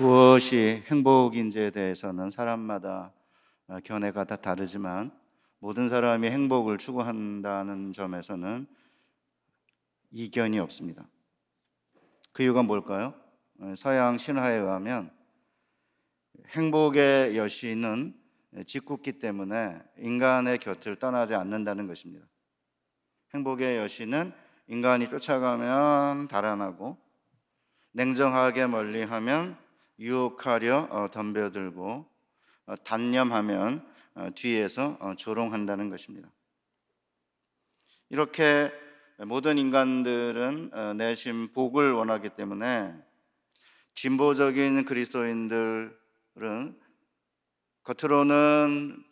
무엇이 행복인지에 대해서는 사람마다 어, 견해가 다 다르지만 모든 사람이 행복을 추구한다는 점에서는 이견이 없습니다. 그 이유가 뭘까요? 서양 신화에 의하면 행복의 여신은 짓궂기 때문에 인간의 곁을 떠나지 않는다는 것입니다. 행복의 여신은 인간이 쫓아가면 달아나고 냉정하게 멀리하면 유혹하려 어, 덤벼들고 어, 단념하면 어, 뒤에서 어, 조롱한다는 것입니다. 이렇게 모든 인간들은 어, 내심 복을 원하기 때문에 진보적인 그리스도인들은 겉으로는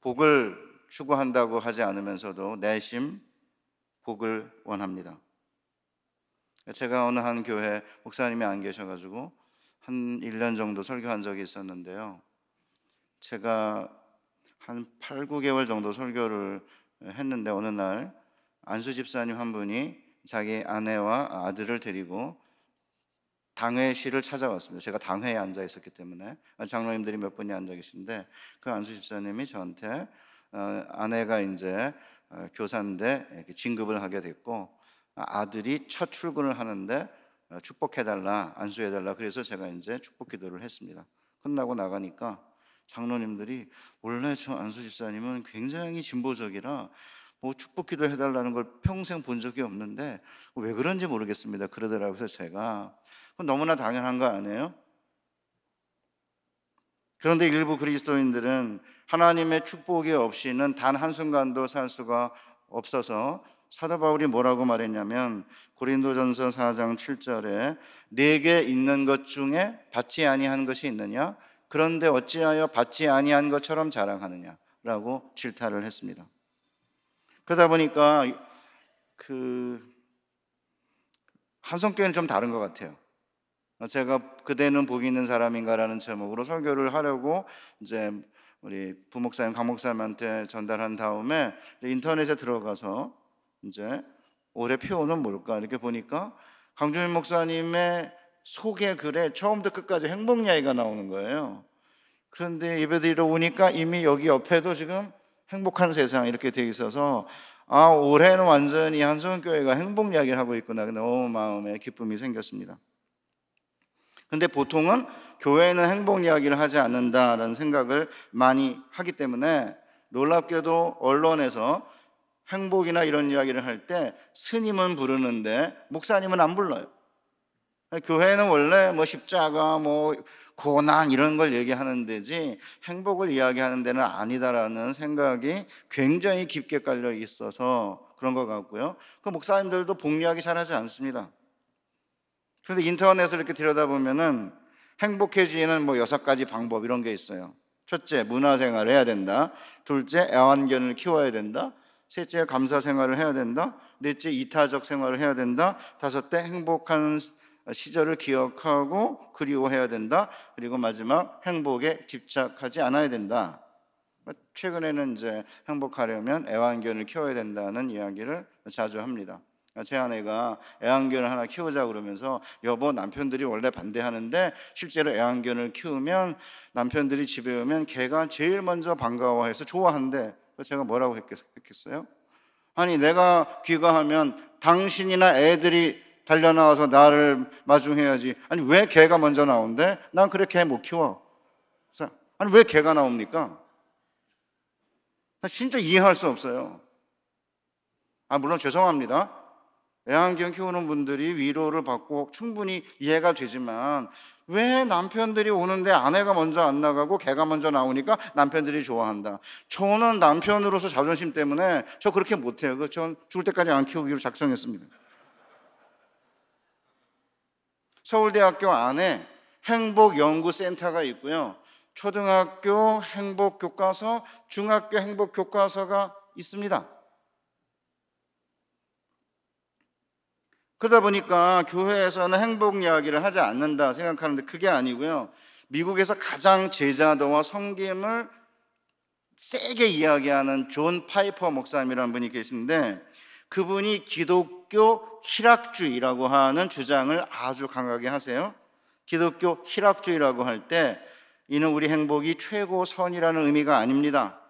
복을 추구한다고 하지 않으면서도 내심 복을 원합니다. 제가 어느 한 교회 목사님이 안 계셔가지고 한 1년 정도 설교한 적이 있었는데요. 제가 한 8, 9개월 정도 설교를 했는데 어느 날 안수 집사님 한 분이 자기 아내와 아들을 데리고 당회실을 찾아왔습니다. 제가 당회에 앉아 있었기 때문에 아, 장로님들이 몇 분이 앉아 계신데 그 안수 집사님이 저한테 어, 아내가 이제 어, 교사인데 진급을 하게 됐고 아, 아들이 첫 출근을 하는데 어, 축복해달라 안수해달라 그래서 제가 이제 축복 기도를 했습니다. 끝나고 나가니까 장로님들이 원래 저 안수 집사님은 굉장히 진보적이라 뭐 축복기도 해달라는 걸 평생 본 적이 없는데 왜 그런지 모르겠습니다. 그러더라고요. 제가 너무나 당연한 거 아니에요? 그런데 일부 그리스도인들은 하나님의 축복이 없이는 단 한순간도 살 수가 없어서 사도 바울이 뭐라고 말했냐면 고린도전서 4장 7절에 내게 있는 것 중에 받지 아니한 것이 있느냐 그런데 어찌하여 받지 아니한 것처럼 자랑하느냐라고 질타를 했습니다. 그러다 보니까 그 한성교회는 좀 다른 것 같아요. 제가 그대는 복이 있는 사람인가라는 제목으로 설교를 하려고 이제 우리 부목사님, 강목사님한테 전달한 다음에 인터넷에 들어가서 이제 올해 표어는 뭘까 이렇게 보니까 강주민 목사님의 속개 글에 처음부터 끝까지 행복 이야기가 나오는 거예요. 그런데 예배드리러 오니까 이미 여기 옆에도 지금 행복한 세상 이렇게 돼 있어서 아 올해는 완전히 한성교회가 행복 이야기를 하고 있구나 너무 마음에 기쁨이 생겼습니다. 근데 보통은 교회는 행복 이야기를 하지 않는다라는 생각을 많이 하기 때문에 놀랍게도 언론에서 행복이나 이런 이야기를 할 때 스님은 부르는데 목사님은 안 불러요. 교회는 원래 뭐 십자가 뭐 고난 이런 걸 얘기하는 데지 행복을 이야기하는 데는 아니다라는 생각이 굉장히 깊게 깔려 있어서 그런 것 같고요. 그 목사님들도 복 이야기 잘 하지 않습니다. 그런데 인터넷을 이렇게 들여다보면은 행복해지는 뭐 여섯 가지 방법 이런 게 있어요. 첫째, 문화생활 해야 된다. 둘째, 애완견을 키워야 된다. 셋째, 감사 생활을 해야 된다. 넷째, 이타적 생활을 해야 된다. 다섯째, 행복한 시절을 기억하고 그리워해야 된다. 그리고 마지막 행복에 집착하지 않아야 된다. 최근에는 이제 행복하려면 애완견을 키워야 된다는 이야기를 자주 합니다. 제 아내가 애완견을 하나 키우자 그러면서 여보 남편들이 원래 반대하는데 실제로 애완견을 키우면 남편들이 집에 오면 개가 제일 먼저 반가워해서 좋아한대. 제가 뭐라고 했겠어요? 아니 내가 귀가하면 당신이나 애들이 달려나와서 나를 마중해야지. 아니, 왜 개가 먼저 나온대? 난 그래, 개 못 키워. 아니, 왜 개가 나옵니까? 진짜 이해할 수 없어요. 아, 물론 죄송합니다. 애완견 키우는 분들이 위로를 받고 충분히 이해가 되지만 왜 남편들이 오는데 아내가 먼저 안 나가고 개가 먼저 나오니까 남편들이 좋아한다. 저는 남편으로서 자존심 때문에 저 그렇게 못해요. 그 전 죽을 때까지 안 키우기로 작정했습니다. 서울대학교 안에 행복연구센터가 있고요. 초등학교 행복교과서, 중학교 행복교과서가 있습니다. 그러다 보니까 교회에서는 행복 이야기를 하지 않는다 생각하는데 그게 아니고요. 미국에서 가장 제자도와 섬김을 세게 이야기하는 존 파이퍼 목사님이라는 분이 계신데 그분이 기독 기독교 희락주의라고 하는 주장을 아주 강하게 하세요. 기독교 희락주의라고 할 때 이는 우리 행복이 최고 선이라는 의미가 아닙니다.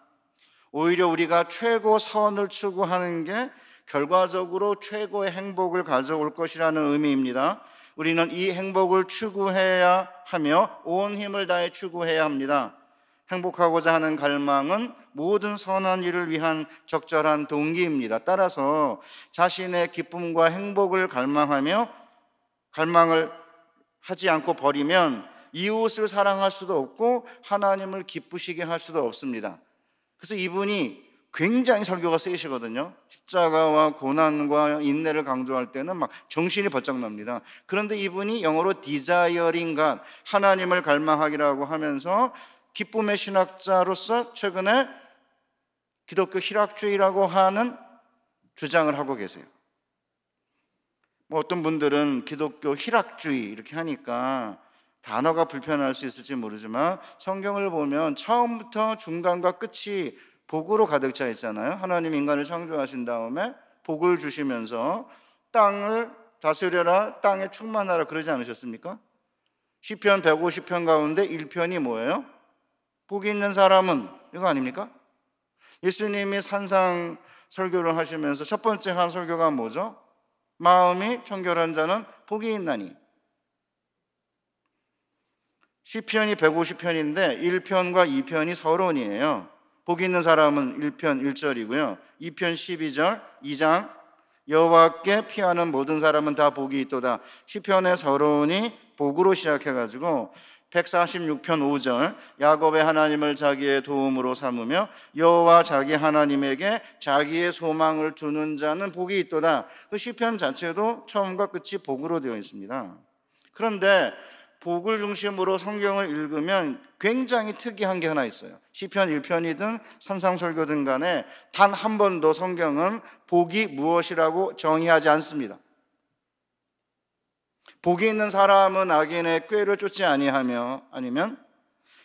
오히려 우리가 최고 선을 추구하는 게 결과적으로 최고의 행복을 가져올 것이라는 의미입니다. 우리는 이 행복을 추구해야 하며 온 힘을 다해 추구해야 합니다. 행복하고자 하는 갈망은 모든 선한 일을 위한 적절한 동기입니다. 따라서 자신의 기쁨과 행복을 갈망하며 갈망을 하지 않고 버리면 이웃을 사랑할 수도 없고 하나님을 기쁘시게 할 수도 없습니다. 그래서 이분이 굉장히 설교가 세시거든요. 십자가와 고난과 인내를 강조할 때는 막 정신이 번쩍 납니다. 그런데 이분이 영어로 d e s i r i 하나님을 갈망하기라고 하면서 기쁨의 신학자로서 최근에 기독교 희락주의라고 하는 주장을 하고 계세요. 뭐 어떤 분들은 기독교 희락주의 이렇게 하니까 단어가 불편할 수 있을지 모르지만 성경을 보면 처음부터 중간과 끝이 복으로 가득 차 있잖아요. 하나님 인간을 창조하신 다음에 복을 주시면서 땅을 다스려라, 땅에 충만하라 그러지 않으셨습니까? 시편 150편 가운데 1편이 뭐예요? 복이 있는 사람은 이거 아닙니까? 예수님이 산상 설교를 하시면서 첫 번째 한 설교가 뭐죠? 마음이 청결한 자는 복이 있나니. 시편이 150편인데 1편과 2편이 서론이에요. 복이 있는 사람은 1편 1절이고요. 2편 12절, 2장 여호와께 피하는 모든 사람은 다 복이 있도다. 시편의 서론이 복으로 시작해 가지고 146편 5절 야곱의 하나님을 자기의 도움으로 삼으며 여호와 자기 하나님에게 자기의 소망을 두는 자는 복이 있도다. 그 시편 자체도 처음과 끝이 복으로 되어 있습니다. 그런데 복을 중심으로 성경을 읽으면 굉장히 특이한 게 하나 있어요. 시편 1편이든 산상설교든 간에 단 한 번도 성경은 복이 무엇이라고 정의하지 않습니다. 복이 있는 사람은 악인의 꾀를 쫓지 아니하며 아니면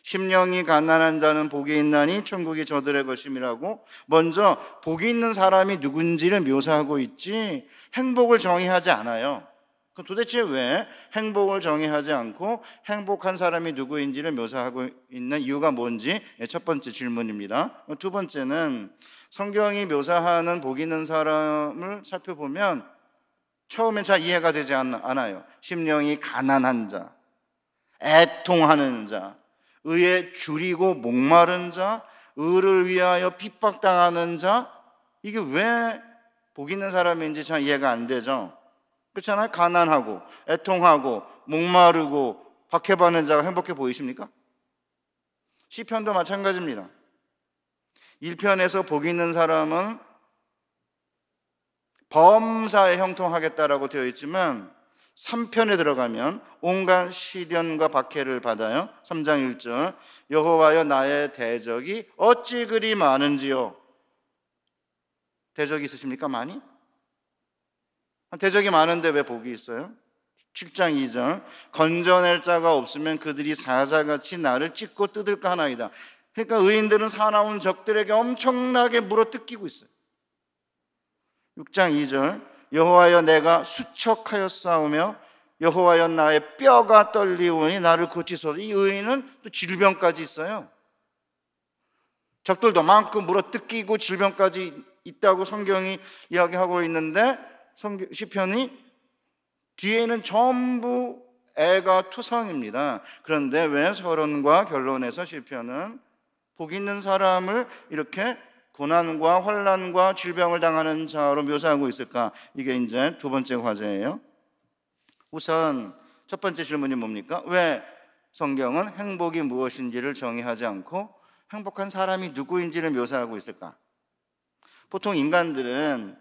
심령이 가난한 자는 복이 있나니 천국이 저들의 것임이라고 먼저 복이 있는 사람이 누군지를 묘사하고 있지 행복을 정의하지 않아요. 그 도대체 왜 행복을 정의하지 않고 행복한 사람이 누구인지를 묘사하고 있는 이유가 뭔지 예, 첫 번째 질문입니다. 두 번째는 성경이 묘사하는 복 있는 사람을 살펴보면 처음엔 잘 이해가 되지 않아요. 심령이 가난한 자, 애통하는 자, 의에 줄이고 목마른 자, 의를 위하여 핍박당하는 자, 이게 왜 복 있는 사람인지 잘 이해가 안 되죠. 그렇잖아요. 가난하고, 애통하고, 목마르고, 박해받는 자가 행복해 보이십니까? 시편도 마찬가지입니다. 1편에서 복 있는 사람은 범사에 형통하겠다라고 되어 있지만 3편에 들어가면 온갖 시련과 박해를 받아요. 3장 1절. 여호와여 나의 대적이 어찌 그리 많은지요. 대적이 있으십니까? 많이? 대적이 많은데 왜 복이 있어요? 7장 2절. 건져낼 자가 없으면 그들이 사자같이 나를 찢고 뜯을까 하나이다. 그러니까 의인들은 사나운 적들에게 엄청나게 물어 뜯기고 있어요. 6장 2절 여호와여 내가 수척하여 싸우며 여호와여 나의 뼈가 떨리오니 나를 고치소서 이 의인은 또 질병까지 있어요 적들 도만큼 물어뜯기고 질병까지 있다고 성경이 이야기하고 있는데 성경, 시편이 뒤에는 전부 애가 투성입니다. 그런데 왜 서론과 결론에서 시편은 복 있는 사람을 이렇게 고난과 환란과 질병을 당하는 자로 묘사하고 있을까? 이게 이제 두 번째 과제예요. 우선 첫 번째 질문이 뭡니까? 왜 성경은 행복이 무엇인지를 정의하지 않고 행복한 사람이 누구인지를 묘사하고 있을까? 보통 인간들은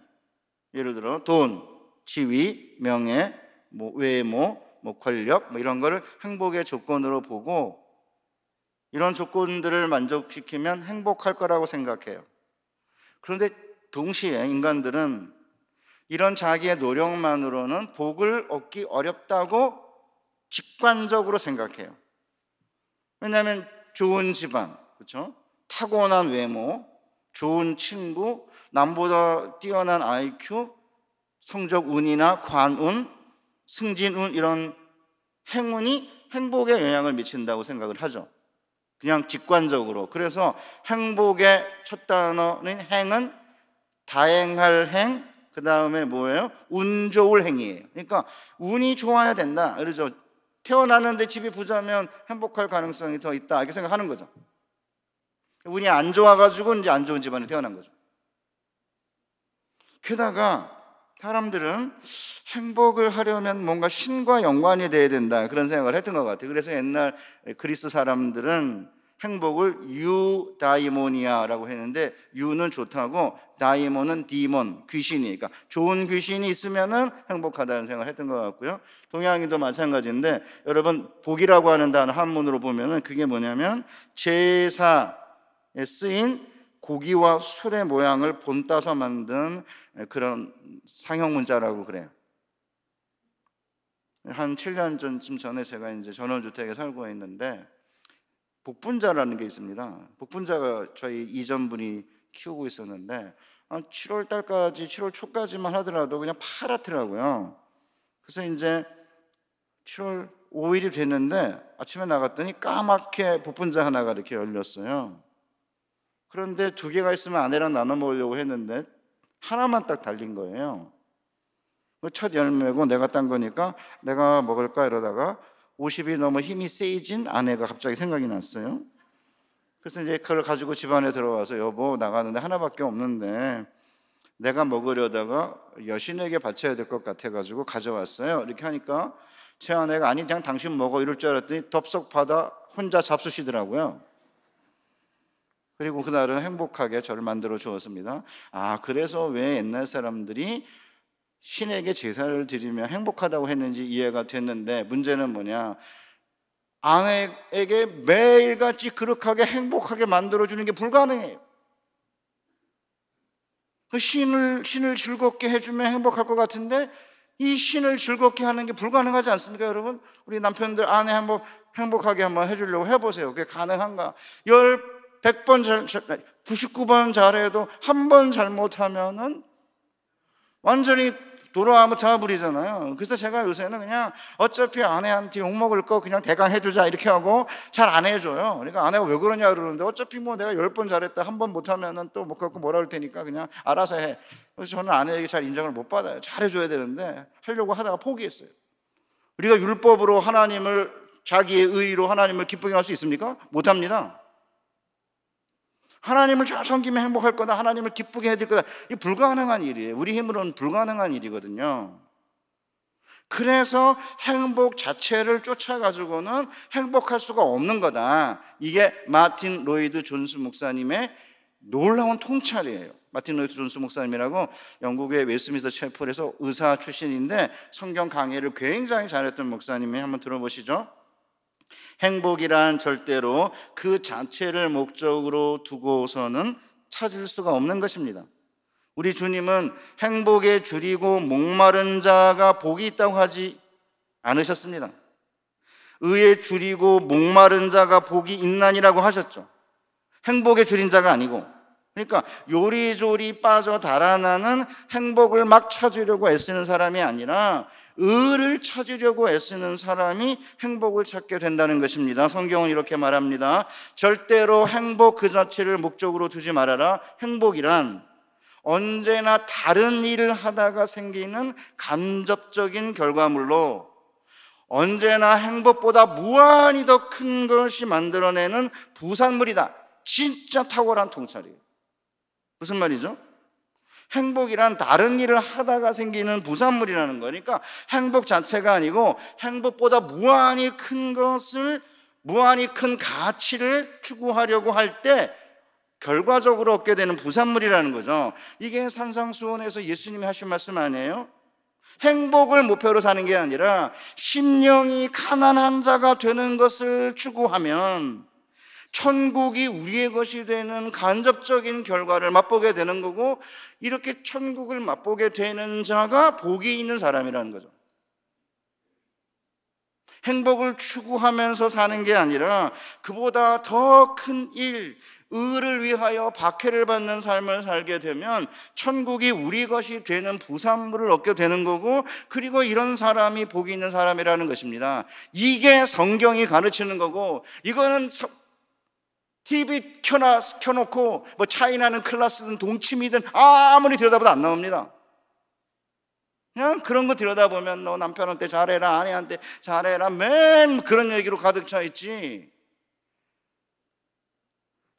예를 들어 돈, 지위, 명예, 뭐 외모, 뭐 권력 뭐 이런 거를 행복의 조건으로 보고 이런 조건들을 만족시키면 행복할 거라고 생각해요. 그런데 동시에 인간들은 이런 자기의 노력만으로는 복을 얻기 어렵다고 직관적으로 생각해요. 왜냐하면 좋은 집안, 그렇죠? 타고난 외모, 좋은 친구, 남보다 뛰어난 IQ, 성적 운이나 관운, 승진운 이런 행운이 행복에 영향을 미친다고 생각을 하죠. 그냥 직관적으로. 그래서 행복의 첫 단어는 행은 다행할 행, 그 다음에 뭐예요? 운 좋을 행이에요. 그러니까 운이 좋아야 된다. 그러죠. 태어났는데 집이 부자면 행복할 가능성이 더 있다. 이렇게 생각하는 거죠. 운이 안 좋아가지고 이제 안 좋은 집안에 태어난 거죠. 게다가 사람들은 행복을 하려면 뭔가 신과 연관이 돼야 된다 그런 생각을 했던 것 같아요. 그래서 옛날 그리스 사람들은 행복을 유다이모니아라고 했는데 유는 좋다고 다이몬은 디몬 귀신이 니까 그러니까 좋은 귀신이 있으면은 행복하다는 생각을 했던 것 같고요. 동양인도 마찬가지인데 여러분 복이라고 하는 단어 한문으로 보면은 그게 뭐냐면 제사에 쓰인 고기와 술의 모양을 본따서 만든 예, 그런 상형 문자라고 그래요. 한 7년 전쯤 전에 제가 이제 전원주택에 살고 있는데 복분자라는 게 있습니다. 복분자가 저희 이전 분이 키우고 있었는데 한 7월 달까지 7월 초까지만 하더라도 그냥 파랗더라고요. 그래서 이제 7월 5일이 됐는데 아침에 나갔더니 까맣게 복분자 하나가 이렇게 열렸어요. 그런데 두 개가 있으면 아내랑 나눠 먹으려고 했는데 하나만 딱 달린 거예요. 뭐 첫 열매고 내가 딴 거니까 내가 먹을까 이러다가 50이 넘어 힘이 세이진 아내가 갑자기 생각이 났어요. 그래서 이제 그걸 가지고 집안에 들어와서 여보 나가는데 하나밖에 없는데 내가 먹으려다가 여신에게 바쳐야 될 것 같아가지고 가져왔어요. 이렇게 하니까 제 아내가 아니 그냥 당신 먹어 이럴 줄 알았더니 덥석 받아 혼자 잡수시더라고요. 그리고 그날은 행복하게 저를 만들어 주었습니다. 아, 그래서 왜 옛날 사람들이 신에게 제사를 드리면 행복하다고 했는지 이해가 됐는데 문제는 뭐냐? 아내에게 매일같이 그렇게 행복하게 만들어 주는 게 불가능해요. 그 신을 신을 즐겁게 해주면 행복할 것 같은데 이 신을 즐겁게 하는 게 불가능하지 않습니까, 여러분? 우리 남편들 아내 한번 행복하게 한번 해주려고 해보세요. 그게 가능한가? 열 100번 잘, 99번 잘해도 한 번 잘못하면은 완전히 돌아와면 다부리잖아요 그래서 제가 요새는 그냥 어차피 아내한테 욕먹을 거 그냥 대강 해주자 이렇게 하고 잘 안 해줘요. 그러니까 아내가 왜 그러냐 그러는데 어차피 뭐 내가 열 번 잘했다 한 번 못하면은 또못 갖고 뭐 뭐라 할 테니까 그냥 알아서 해. 그래서 저는 아내에게 잘 인정을 못 받아요. 잘 해줘야 되는데 하려고 하다가 포기했어요. 우리가 율법으로 하나님을 자기의 의로 하나님을 기쁘게 할 수 있습니까? 못합니다. 하나님을 잘 섬기면 행복할 거다. 하나님을 기쁘게 해드릴 거다. 이 불가능한 일이에요. 우리 힘으로는 불가능한 일이거든요. 그래서 행복 자체를 쫓아가지고는 행복할 수가 없는 거다. 이게 마틴 로이드 존스 목사님의 놀라운 통찰이에요. 마틴 로이드 존스 목사님이라고 영국의 웨스미스터 채플에서 의사 출신인데 성경 강의를 굉장히 잘했던 목사님이 한번 들어보시죠. 행복이란 절대로 그 자체를 목적으로 두고서는 찾을 수가 없는 것입니다. 우리 주님은 행복에 줄이고 목마른 자가 복이 있다고 하지 않으셨습니다. 의에 줄이고 목마른 자가 복이 있난이라고 하셨죠. 행복에 줄인 자가 아니고. 그러니까 요리조리 빠져 달아나는 행복을 막 찾으려고 애쓰는 사람이 아니라 을을 찾으려고 애쓰는 사람이 행복을 찾게 된다는 것입니다. 성경은 이렇게 말합니다. 절대로 행복 그 자체를 목적으로 두지 말아라. 행복이란 언제나 다른 일을 하다가 생기는 간접적인 결과물로 언제나 행복보다 무한히 더 큰 것이 만들어내는 부산물이다. 진짜 탁월한 통찰이에요. 무슨 말이죠? 행복이란 다른 일을 하다가 생기는 부산물이라는 거니까 행복 자체가 아니고 행복보다 무한히 큰 것을 무한히 큰 가치를 추구하려고 할 때 결과적으로 얻게 되는 부산물이라는 거죠. 이게 산상수원에서 예수님이 하신 말씀 아니에요? 행복을 목표로 사는 게 아니라 심령이 가난한 자가 되는 것을 추구하면 천국이 우리의 것이 되는 간접적인 결과를 맛보게 되는 거고 이렇게 천국을 맛보게 되는 자가 복이 있는 사람이라는 거죠. 행복을 추구하면서 사는 게 아니라 그보다 더 큰 일, 의를 위하여 박해를 받는 삶을 살게 되면 천국이 우리 것이 되는 부산물을 얻게 되는 거고 그리고 이런 사람이 복이 있는 사람이라는 것입니다. 이게 성경이 가르치는 거고 이거는 TV 켜놔, 켜놓고 뭐 차이나는 클라스든 동치미든 아, 무리 들여다봐도 안 나옵니다. 그냥 그런 거 들여다보면 너 남편한테 잘해라, 아내한테 잘해라, 맨 그런 얘기로 가득 차 있지.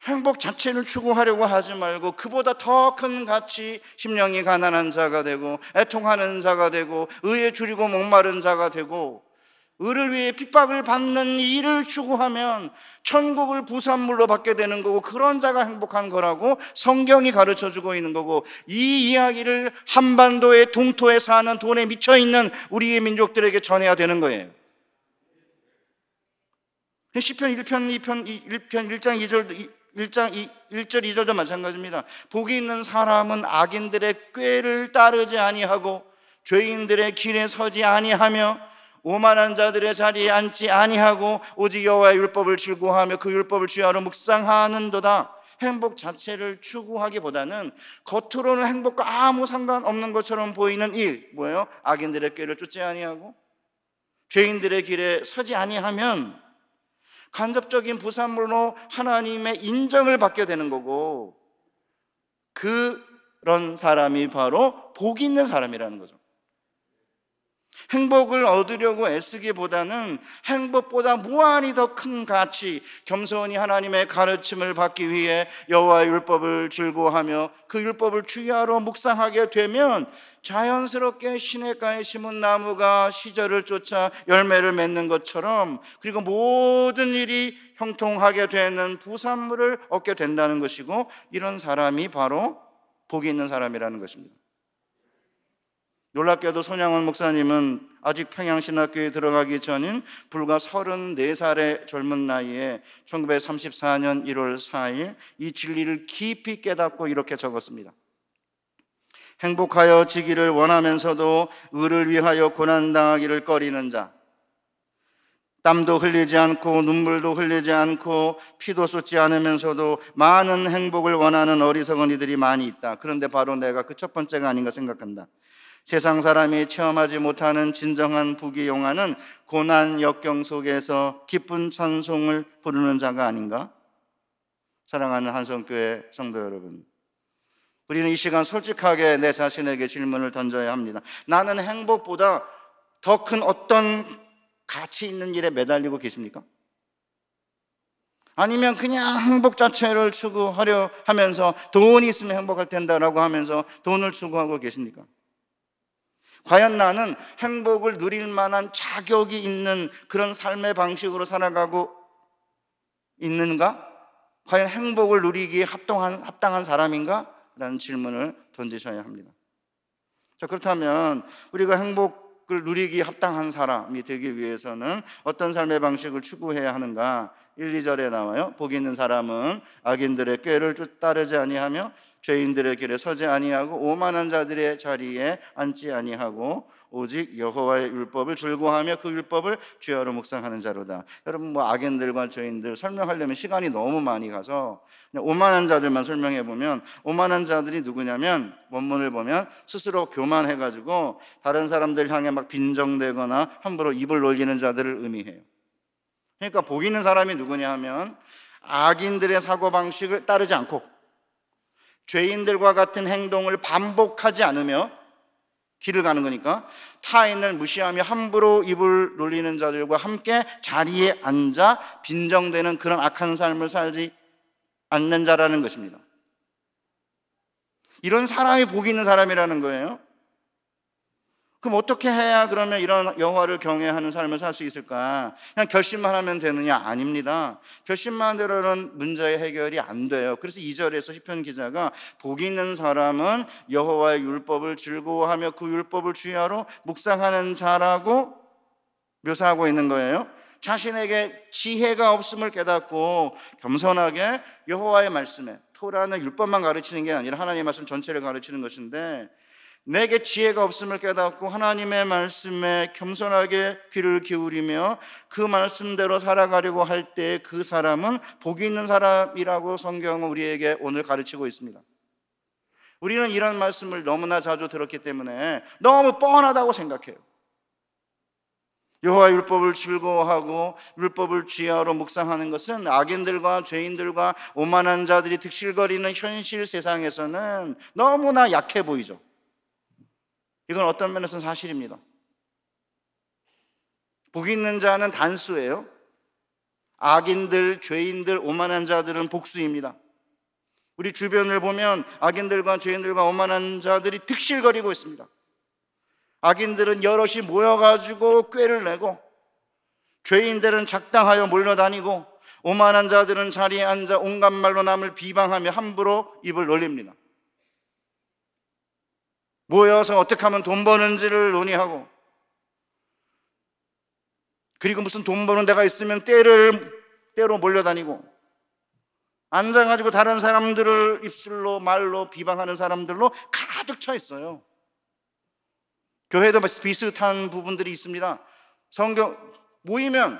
행복 자체를 추구하려고 하지 말고 그보다 더 큰 가치 심령이 가난한 자가 되고 애통하는 자가 되고 의에 줄이고 목마른 자가 되고 을을 위해 핍박을 받는 일을 추구하면 천국을 부산물로 받게 되는 거고 그런 자가 행복한 거라고 성경이 가르쳐 주고 있는 거고 이 이야기를 한반도의 동토에 사는 돈에 미쳐 있는 우리의 민족들에게 전해야 되는 거예요. 시편 1편 2편 1편 1장 2절 1장 1절 2절도 마찬가지입니다. 복이 있는 사람은 악인들의 꾀를 따르지 아니하고 죄인들의 길에 서지 아니하며 오만한 자들의 자리에 앉지 아니하고 오직 여호와의 율법을 즐거워하며 그 율법을 주야로 묵상하는도다. 행복 자체를 추구하기보다는 겉으로는 행복과 아무 상관없는 것처럼 보이는 일 뭐예요? 악인들의 꾀를 쫓지 아니하고 죄인들의 길에 서지 아니하면 간접적인 부산물로 하나님의 인정을 받게 되는 거고 그런 사람이 바로 복 있는 사람이라는 거죠. 행복을 얻으려고 애쓰기보다는 행복보다 무한히 더 큰 가치, 겸손히 하나님의 가르침을 받기 위해 여호와 율법을 즐거워하며 그 율법을 주의하러 묵상하게 되면 자연스럽게 시냇가에 심은 나무가 시절을 쫓아 열매를 맺는 것처럼 그리고 모든 일이 형통하게 되는 부산물을 얻게 된다는 것이고 이런 사람이 바로 복이 있는 사람이라는 것입니다. 놀랍게도 손양원 목사님은 아직 평양신학교에 들어가기 전인 불과 34살의 젊은 나이에 1934년 1월 4일 이 진리를 깊이 깨닫고 이렇게 적었습니다. 행복하여 지기를 원하면서도 의를 위하여 고난당하기를 꺼리는 자. 땀도 흘리지 않고 눈물도 흘리지 않고 피도 쏟지 않으면서도 많은 행복을 원하는 어리석은 이들이 많이 있다. 그런데 바로 내가 그 첫 번째가 아닌가 생각한다. 세상 사람이 체험하지 못하는 진정한 부귀 영화는 고난 역경 속에서 기쁜 찬송을 부르는 자가 아닌가? 사랑하는 한성교회 성도 여러분. 우리는 이 시간 솔직하게 내 자신에게 질문을 던져야 합니다. 나는 행복보다 더 큰 어떤 가치 있는 일에 매달리고 계십니까? 아니면 그냥 행복 자체를 추구하려 하면서 돈이 있으면 행복할 텐다라고 하면서 돈을 추구하고 계십니까? 과연 나는 행복을 누릴 만한 자격이 있는 그런 삶의 방식으로 살아가고 있는가? 과연 행복을 누리기에 합당한, 합당한 사람인가? 라는 질문을 던지셔야 합니다. 자, 그렇다면 우리가 행복을 누리기에 합당한 사람이 되기 위해서는 어떤 삶의 방식을 추구해야 하는가? 1, 2절에 나와요. 복 있는 사람은 악인들의 꾀를 따르지 아니하며 죄인들의 길에 서지 아니하고 오만한 자들의 자리에 앉지 아니하고 오직 여호와의 율법을 즐거워하며 그 율법을 죄하로 묵상하는 자로다. 여러분 뭐 악인들과 죄인들 설명하려면 시간이 너무 많이 가서 오만한 자들만 설명해 보면 오만한 자들이 누구냐면 원문을 보면 스스로 교만해 가지고 다른 사람들 향해 막 빈정대거나 함부로 입을 놀리는 자들을 의미해요. 그러니까 복이는 사람이 누구냐 하면 악인들의 사고 방식을 따르지 않고 죄인들과 같은 행동을 반복하지 않으며 길을 가는 거니까 타인을 무시하며 함부로 입을 놀리는 자들과 함께 자리에 앉아 빈정되는 그런 악한 삶을 살지 않는 자라는 것입니다. 이런 사람이 복이 있는 사람이라는 거예요. 그럼 어떻게 해야 그러면 이런 여호와를 경외하는 삶을 살 수 있을까? 그냥 결심만 하면 되느냐? 아닙니다. 결심만으로는 문제의 해결이 안 돼요. 그래서 2절에서 시편 기자가 복 있는 사람은 여호와의 율법을 즐거워하며 그 율법을 주야로 묵상하는 자라고 묘사하고 있는 거예요. 자신에게 지혜가 없음을 깨닫고 겸손하게 여호와의 말씀에 토라는 율법만 가르치는 게 아니라 하나님의 말씀 전체를 가르치는 것인데 내게 지혜가 없음을 깨닫고 하나님의 말씀에 겸손하게 귀를 기울이며 그 말씀대로 살아가려고 할 때 그 사람은 복이 있는 사람이라고 성경은 우리에게 오늘 가르치고 있습니다. 우리는 이런 말씀을 너무나 자주 들었기 때문에 너무 뻔하다고 생각해요. 여호와 율법을 즐거워하고 율법을 쥐하로 묵상하는 것은 악인들과 죄인들과 오만한 자들이 득실거리는 현실 세상에서는 너무나 약해 보이죠. 이건 어떤 면에서는 사실입니다. 복 있는 자는 단수예요. 악인들, 죄인들, 오만한 자들은 복수입니다. 우리 주변을 보면 악인들과 죄인들과 오만한 자들이 득실거리고 있습니다. 악인들은 여럿이 모여가지고 꾀를 내고 죄인들은 작당하여 몰려다니고 오만한 자들은 자리에 앉아 온갖 말로 남을 비방하며 함부로 입을 놀립니다. 모여서 어떻게 하면 돈 버는지를 논의하고 그리고 무슨 돈 버는 데가 있으면 때를 때로 몰려다니고 앉아가지고 다른 사람들을 입술로 말로 비방하는 사람들로 가득 차 있어요. 교회도 비슷한 부분들이 있습니다. 성경 모이면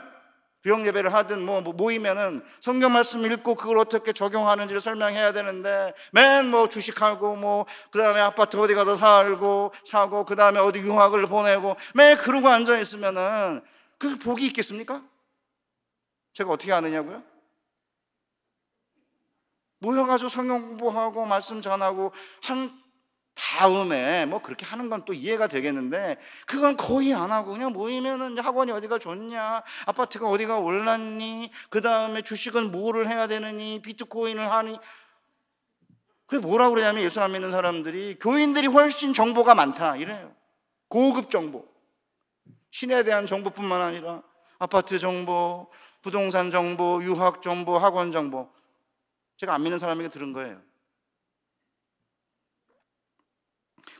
교역 예배를 하든 뭐, 뭐 모이면은 성경 말씀 읽고 그걸 어떻게 적용하는지를 설명해야 되는데 맨 뭐 주식하고 뭐 그다음에 아파트 어디 가서 살고 사고 그다음에 어디 유학을 보내고 맨 그러고 앉아 있으면은 그 복이 있겠습니까? 제가 어떻게 아느냐고요? 모여가지고 성경 공부하고 말씀 전하고 한 다음에 뭐 그렇게 하는 건 또 이해가 되겠는데 그건 거의 안 하고 그냥 모이면은 학원이 어디가 좋냐 아파트가 어디가 올랐니 그 다음에 주식은 뭐를 해야 되느니 비트코인을 하니 그게 뭐라 그러냐면 예수 안 믿는 사람들이 교인들이 훨씬 정보가 많다 이래요 고급 정보 신에 대한 정보뿐만 아니라 아파트 정보 부동산 정보 유학 정보 학원 정보 제가 안 믿는 사람에게 들은 거예요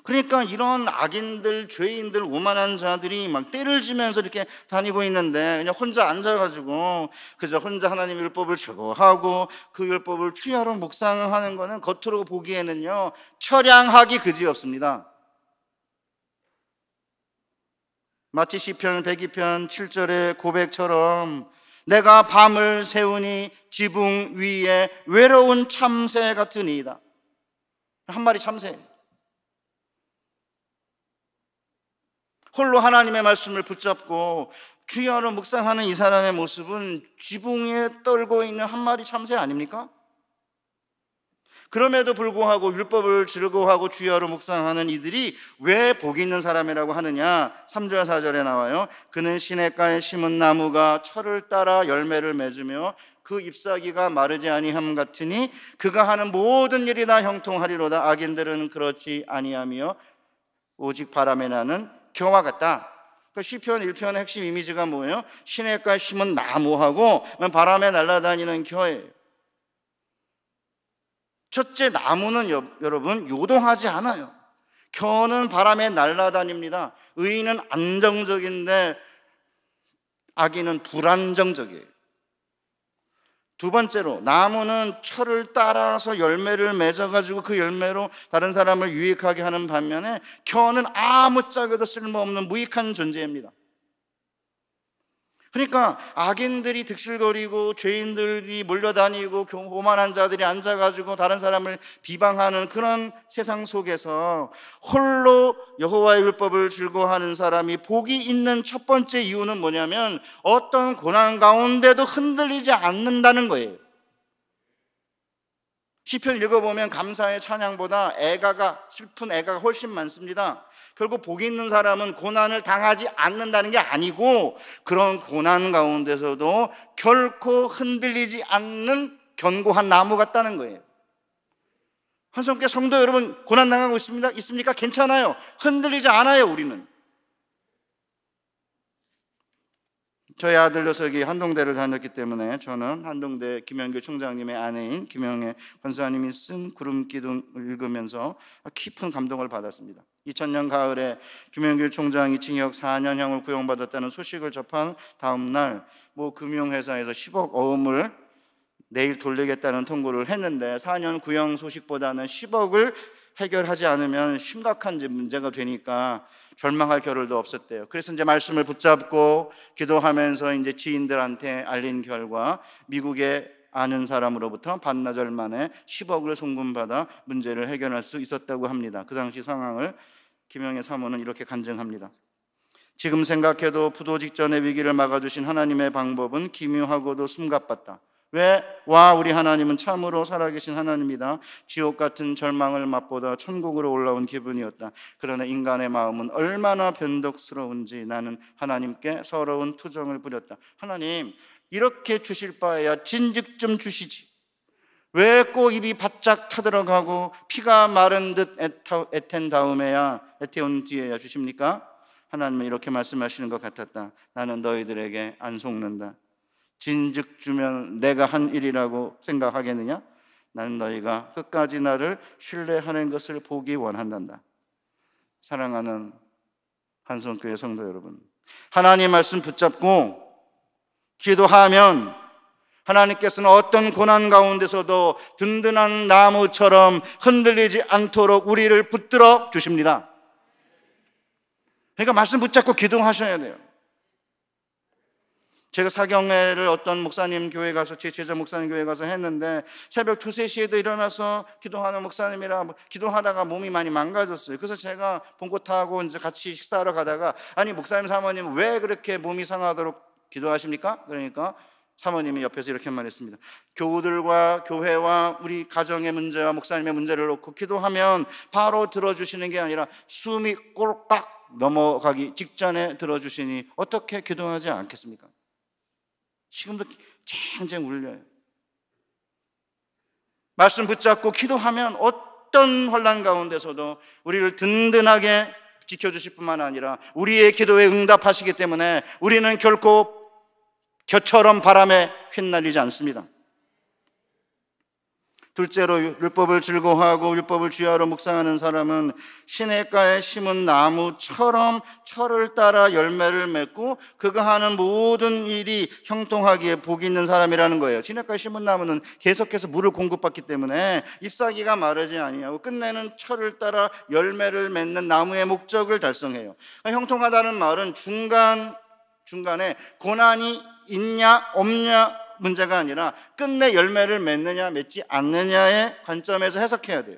그러니까 이런 악인들, 죄인들, 오만한 자들이 막 때를 지면서 이렇게 다니고 있는데 그냥 혼자 앉아가지고 그저 혼자 하나님 율법을 제거하고 그 율법을 취하로 묵상하는 거는 겉으로 보기에는요 처량하기 그지없습니다. 마치 시편 102편 7절의 고백처럼 내가 밤을 세우니 지붕 위에 외로운 참새 같으니이다. 한 마리 참새. 홀로 하나님의 말씀을 붙잡고 주여로 묵상하는 이 사람의 모습은 지붕 에 떨고 있는 한 마리 참새 아닙니까? 그럼에도 불구하고 율법을 즐거워하고 주여로 묵상하는 이들이 왜 복이 있는 사람이라고 하느냐? 3절 4절에 나와요. 그는 시냇가에 심은 나무가 철을 따라 열매를 맺으며 그 잎사귀가 마르지 아니함 같으니 그가 하는 모든 일이 다 형통하리로다 악인들은 그렇지 아니하며 오직 바람에 나는 경와 같다. 그 시편 1편의 핵심 이미지가 뭐예요? 시냇가 심은 나무하고 바람에 날아다니는 겨예요. 첫째 나무는 여, 러분 요동하지 않아요. 겨는 바람에 날아다닙니다. 의인은 안정적인데 악인은 불안정적이에요. 두 번째로 나무는 철을 따라서 열매를 맺어가지고 그 열매로 다른 사람을 유익하게 하는 반면에 켜는 아무짝에도 쓸모없는 무익한 존재입니다. 그러니까 악인들이 득실거리고 죄인들이 몰려다니고 교만한 자들이 앉아가지고 다른 사람을 비방하는 그런 세상 속에서 홀로 여호와의 율법을 즐거워하는 사람이 복이 있는 첫 번째 이유는 뭐냐면 어떤 고난 가운데도 흔들리지 않는다는 거예요. 시편 읽어보면 감사의 찬양보다 애가가 슬픈 애가가 훨씬 많습니다. 결국 복이 있는 사람은 고난을 당하지 않는다는 게 아니고 그런 고난 가운데서도 결코 흔들리지 않는 견고한 나무 같다는 거예요. 한성께 성도 여러분 고난 당하고 있습니다. 있습니까? 괜찮아요. 흔들리지 않아요, 우리는. 저희 아들 녀석이 한동대를 다녔기 때문에 저는 한동대 김영규 총장님의 아내인 김영애 권사님이 쓴 구름기둥을 읽으면서 깊은 감동을 받았습니다. 2000년 가을에 김영규 총장이 징역 4년형을 구형받았다는 소식을 접한 다음 날 뭐 금융회사에서 10억 어음을 내일 돌리겠다는 통보를 했는데 4년 구형 소식보다는 10억을 해결하지 않으면 심각한 문제가 되니까 절망할 겨를도 없었대요. 그래서 이제 말씀을 붙잡고 기도하면서 이제 지인들한테 알린 결과 미국의 아는 사람으로부터 반나절 만에 10억을 송금받아 문제를 해결할 수 있었다고 합니다. 그 당시 상황을 김영애 사모는 이렇게 간증합니다. 지금 생각해도 부도 직전의 위기를 막아주신 하나님의 방법은 기묘하고도 숨가빴다. 왜? 와, 우리 하나님은 참으로 살아계신 하나님이다. 지옥 같은 절망을 맛보다 천국으로 올라온 기분이었다. 그러나 인간의 마음은 얼마나 변덕스러운지 나는 하나님께 서러운 투정을 부렸다. 하나님, 이렇게 주실 바에야 진즉 좀 주시지. 왜 꼭 입이 바짝 타들어가고 피가 마른 듯 애타, 애텐 다음에야 애태운 뒤에야 주십니까? 하나님은 이렇게 말씀하시는 것 같았다. 나는 너희들에게 안 속는다. 진즉 주면 내가 한 일이라고 생각하겠느냐? 나는 너희가 끝까지 나를 신뢰하는 것을 보기 원한단다. 사랑하는 한성교회 성도 여러분, 하나님 말씀 붙잡고 기도하면 하나님께서는 어떤 고난 가운데서도 든든한 나무처럼 흔들리지 않도록 우리를 붙들어 주십니다. 그러니까 말씀 붙잡고 기도하셔야 돼요. 제가 사경회를 어떤 목사님 교회 가서 제 제자 목사님 교회 가서 했는데 새벽 2, 3시에도 일어나서 기도하는 목사님이라 뭐 기도하다가 몸이 많이 망가졌어요. 그래서 제가 봉고타하고 이제 같이 식사하러 가다가 아니 목사님 사모님 왜 그렇게 몸이 상하도록 기도하십니까? 그러니까 사모님이 옆에서 이렇게 말했습니다. 교우들과 교회와 우리 가정의 문제와 목사님의 문제를 놓고 기도하면 바로 들어주시는 게 아니라 숨이 꼴딱 넘어가기 직전에 들어주시니 어떻게 기도하지 않겠습니까? 지금도 쨍쨍 울려요. 말씀 붙잡고 기도하면 어떤 혼란 가운데서도 우리를 든든하게 지켜주실 뿐만 아니라 우리의 기도에 응답하시기 때문에 우리는 결코 겨처럼 바람에 휘날리지 않습니다. 둘째로 율법을 즐거워하고 율법을 주야로 묵상하는 사람은 시냇가에 심은 나무처럼 철을 따라 열매를 맺고 그가 하는 모든 일이 형통하기에 복이 있는 사람이라는 거예요. 시냇가에 심은 나무는 계속해서 물을 공급받기 때문에 잎사귀가 마르지 아니하고 끝내는 철을 따라 열매를 맺는 나무의 목적을 달성해요. 형통하다는 말은 중간 중간에 고난이 있냐 없냐 문제가 아니라 끝내 열매를 맺느냐 맺지 않느냐의 관점에서 해석해야 돼요.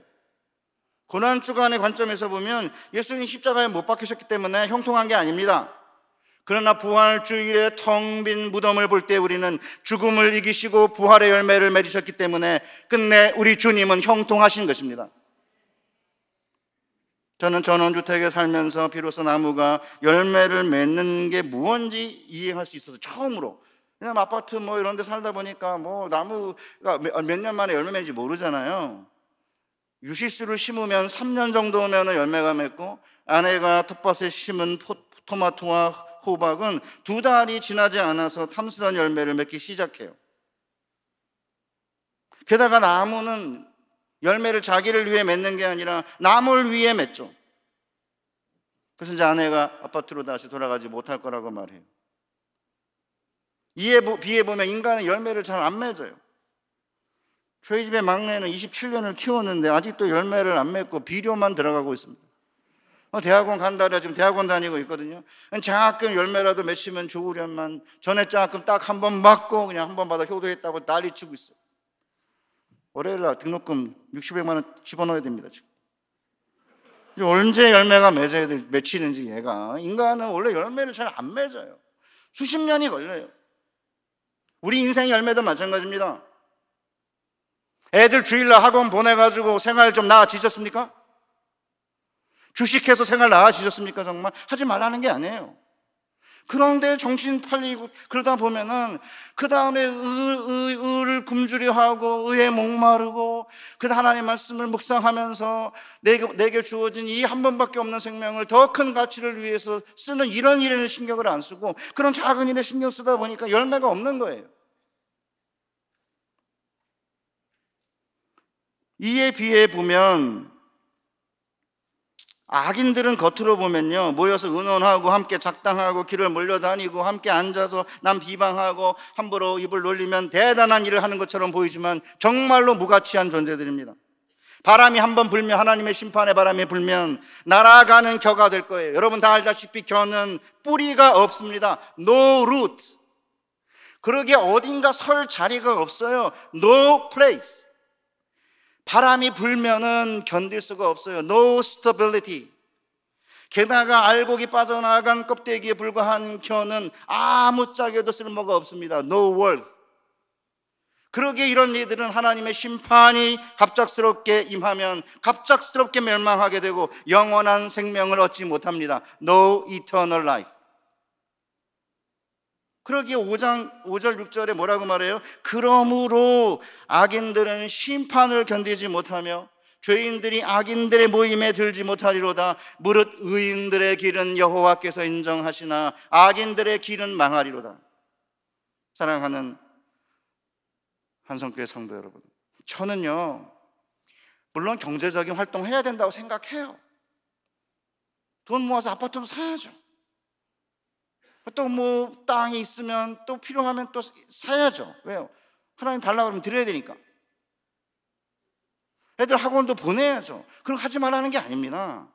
고난 주간의 관점에서 보면 예수님 십자가에 못 박히셨기 때문에 형통한 게 아닙니다. 그러나 부활 주일의 텅 빈 무덤을 볼 때 우리는 죽음을 이기시고 부활의 열매를 맺으셨기 때문에 끝내 우리 주님은 형통하신 것입니다. 저는 전원주택에 살면서 비로소 나무가 열매를 맺는 게 무언지 이해할 수 있어서 처음으로 왜냐면 아파트 뭐 이런 데 살다 보니까 뭐 나무가 몇년 아, 만에 열매 맺는지 모르잖아요. 유실수를 심으면 3년 정도 면 열매가 맺고 아내가 텃밭에 심은 토마토와 호박은 두 달이 지나지 않아서 탐스러운 열매를 맺기 시작해요. 게다가 나무는 열매를 자기를 위해 맺는 게 아니라 남을 위해 맺죠. 그래서 이제 아내가 아파트로 다시 돌아가지 못할 거라고 말해요. 이에 비해 보면 인간은 열매를 잘 안 맺어요. 저희 집의 막내는 27년을 키웠는데 아직도 열매를 안 맺고 비료만 들어가고 있습니다. 어, 대학원 간다 래 지금 대학원 다니고 있거든요. 장학금 열매라도 맺히면 좋으련만 전에 장학금 딱 한번 맞고 그냥 한 번 받아 효도했다고 난리 치고 있어요. 월요 등록금 6 0만원 집어넣어야 됩니다 지금. 언제 열매가 맺어야 될, 맺히는지 얘가 인간은 원래 열매를 잘 안 맺어요. 수십 년이 걸려요. 우리 인생 열매도 마찬가지입니다. 애들 주일날 학원 보내가지고 생활 좀 나아지셨습니까? 주식해서 생활 나아지셨습니까? 정말 하지 말라는 게 아니에요. 그런데 정신 팔리고 그러다 보면은 그 다음에 의를 굶주려 하고 의에 목마르고 그 하나님 말씀을 묵상하면서 내게, 내게 주어진 이 한 번밖에 없는 생명을 더 큰 가치를 위해서 쓰는 이런 일에 신경을 안 쓰고 그런 작은 일에 신경 쓰다 보니까 열매가 없는 거예요. 이에 비해 보면 악인들은 겉으로 보면요 모여서 의논하고 함께 작당하고 길을 몰려다니고 함께 앉아서 남 비방하고 함부로 입을 놀리면 대단한 일을 하는 것처럼 보이지만 정말로 무가치한 존재들입니다 바람이 한 번 불면 하나님의 심판의 바람이 불면 날아가는 겨가 될 거예요 여러분 다 알다시피 겨는 뿌리가 없습니다 No root 그러게 어딘가 설 자리가 없어요 No place 바람이 불면은 견딜 수가 없어요. No stability. 게다가 알곡이 빠져나간 껍데기에 불과한 견은 아무짝에도 쓸모가 없습니다. No worth. 그러기 이런 이들은 하나님의 심판이 갑작스럽게 임하면 갑작스럽게 멸망하게 되고 영원한 생명을 얻지 못합니다. No eternal life. 그러기에 5장 5절 6절에 뭐라고 말해요? 그러므로 악인들은 심판을 견디지 못하며 죄인들이 악인들의 모임에 들지 못하리로다. 무릇 의인들의 길은 여호와께서 인정하시나 악인들의 길은 망하리로다. 사랑하는 한성교회 성도 여러분, 저는요 물론 경제적인 활동 해야 된다고 생각해요. 돈 모아서 아파트도 사야죠. 또뭐 땅에 있으면 또 필요하면 또 사야죠. 왜요? 하나님 달라고 그러면 드려야 되니까. 애들 학원도 보내야죠. 그럼 하지 말라는 게 아닙니다.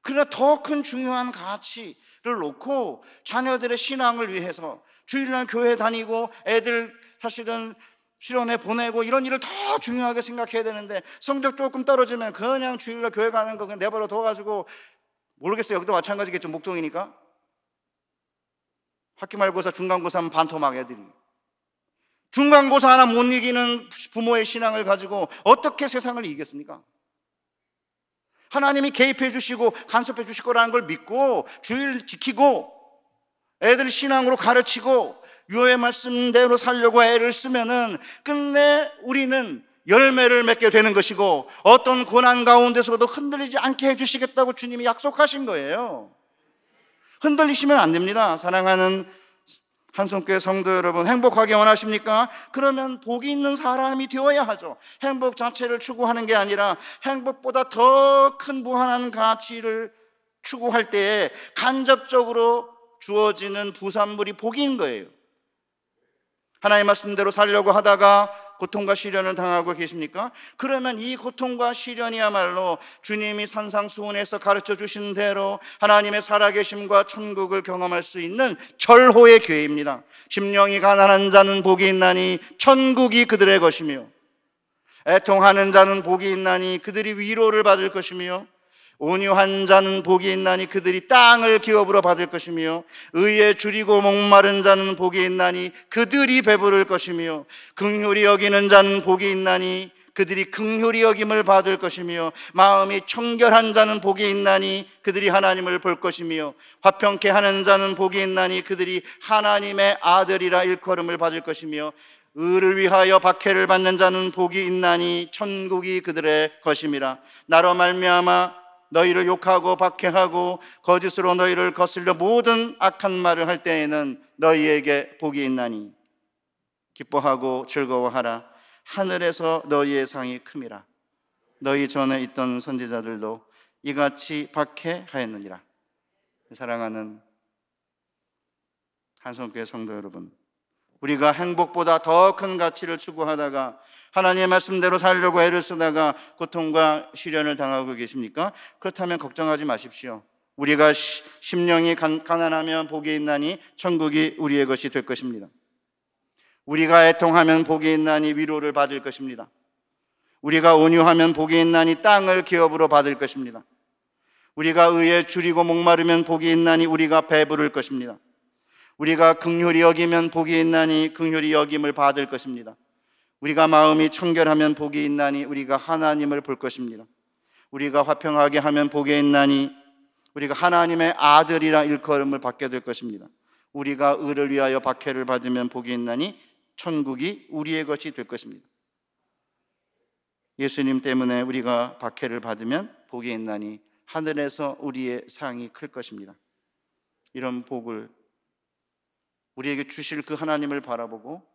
그러나 더 큰 중요한 가치를 놓고 자녀들의 신앙을 위해서 주일날 교회 다니고 애들 사실은 실현에 보내고 이런 일을 더 중요하게 생각해야 되는데 성적 조금 떨어지면 그냥 주일날 교회 가는 거 그냥 내버려 둬가지고 모르겠어요. 여기도 마찬가지겠죠. 목동이니까. 학기말고사, 중간고사는 반토막 애들이. 중간고사 하나 못 이기는 부모의 신앙을 가지고 어떻게 세상을 이기겠습니까? 하나님이 개입해 주시고 간섭해 주실 거라는 걸 믿고 주일 지키고 애들 신앙으로 가르치고 유의 말씀대로 살려고 애를 쓰면은 끝내 우리는 열매를 맺게 되는 것이고 어떤 고난 가운데서도 흔들리지 않게 해주시겠다고 주님이 약속하신 거예요. 흔들리시면 안 됩니다. 사랑하는 한손교회 성도 여러분, 행복하게 원하십니까? 그러면 복이 있는 사람이 되어야 하죠. 행복 자체를 추구하는 게 아니라 행복보다 더 큰 무한한 가치를 추구할 때에 간접적으로 주어지는 부산물이 복인 거예요. 하나님 말씀대로 살려고 하다가 고통과 시련을 당하고 계십니까? 그러면 이 고통과 시련이야말로 주님이 산상수훈에서 가르쳐 주신 대로 하나님의 살아계심과 천국을 경험할 수 있는 절호의 기회입니다. 심령이 가난한 자는 복이 있나니 천국이 그들의 것이며 애통하는 자는 복이 있나니 그들이 위로를 받을 것이며 온유한 자는 복이 있나니 그들이 땅을 기업으로 받을 것이며 의에 줄이고 목마른 자는 복이 있나니 그들이 배부를 것이며 긍휼히 여기는 자는 복이 있나니 그들이 긍휼히 여김을 받을 것이며 마음이 청결한 자는 복이 있나니 그들이 하나님을 볼 것이며 화평케 하는 자는 복이 있나니 그들이 하나님의 아들이라 일컬음을 받을 것이며 의를 위하여 박해를 받는 자는 복이 있나니 천국이 그들의 것임이라 나로 말미암아 너희를 욕하고 박해하고 거짓으로 너희를 거슬려 모든 악한 말을 할 때에는 너희에게 복이 있나니 기뻐하고 즐거워하라 하늘에서 너희의 상이 큼이라 너희 전에 있던 선지자들도 이같이 박해하였느니라 사랑하는 한성교회 성도 여러분 우리가 행복보다 더 큰 가치를 추구하다가 하나님의 말씀대로 살려고 애를 쓰다가 고통과 시련을 당하고 계십니까? 그렇다면 걱정하지 마십시오. 우리가 심령이 가난하면 복이 있나니 천국이 우리의 것이 될 것입니다. 우리가 애통하면 복이 있나니 위로를 받을 것입니다. 우리가 온유하면 복이 있나니 땅을 기업으로 받을 것입니다. 우리가 의에 줄이고 목마르면 복이 있나니 우리가 배부를 것입니다. 우리가 극률이 여기면 복이 있나니 극률이 여김을 받을 것입니다. 우리가 마음이 청결하면 복이 있나니 우리가 하나님을 볼 것입니다. 우리가 화평하게 하면 복이 있나니 우리가 하나님의 아들이라 일컬음을 받게 될 것입니다. 우리가 의를 위하여 박해를 받으면 복이 있나니 천국이 우리의 것이 될 것입니다. 예수님 때문에 우리가 박해를 받으면 복이 있나니 하늘에서 우리의 상이 클 것입니다. 이런 복을 우리에게 주실 그 하나님을 바라보고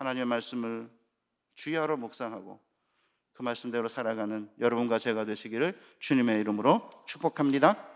하나님의 말씀을 주야로 묵상하고 그 말씀대로 살아가는 여러분과 제가 되시기를 주님의 이름으로 축복합니다.